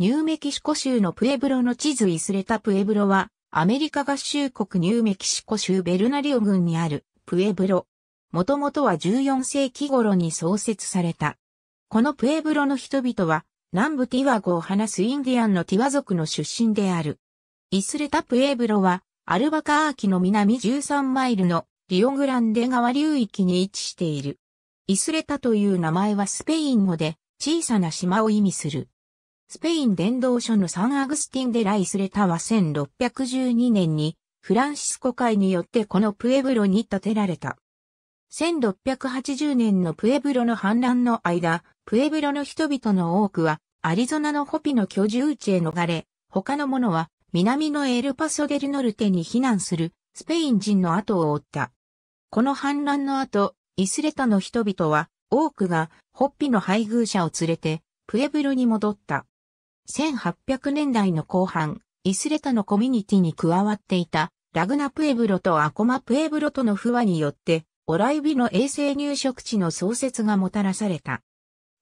ニューメキシコ州のプエブロの地図イスレタプエブロは、アメリカ合衆国ニューメキシコ州ベルナリオ郡にあるプエブロ。もともとは14世紀頃に創設された。このプエブロの人々は、南部ティワ語を話すインディアンのティワ族の出身である。イスレタプエブロは、アルバカーキの南13マイルのリオグランデ川流域に位置している。イスレタという名前はスペイン語で小さな島を意味する。スペイン伝道書のサンアグスティン・デ・ライスレタは1612年にフランシスコ会によってこのプエブロに建てられた。1680年のプエブロの反乱の間、プエブロの人々の多くはアリゾナのホピの居住地へ逃れ、他の者は南のエルパソデルノルテに避難するスペイン人の後を追った。この反乱の後、イスレタの人々は多くがホッピの配偶者を連れてプエブロに戻った。1800年代の後半、イスレタのコミュニティに加わっていた、ラグナプエブロとアコマプエブロとの不和によって、オライビの衛星入植地の創設がもたらされた。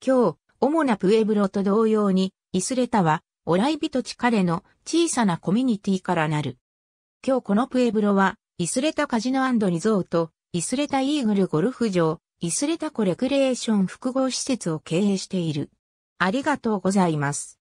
今日、主なプエブロと同様に、イスレタは、オライビと地彼の小さなコミュニティからなる。今日このプエブロは、イスレタカジノリゾート、イスレタイーグルゴルフ場、イスレタコレクレーション複合施設を経営している。ありがとうございます。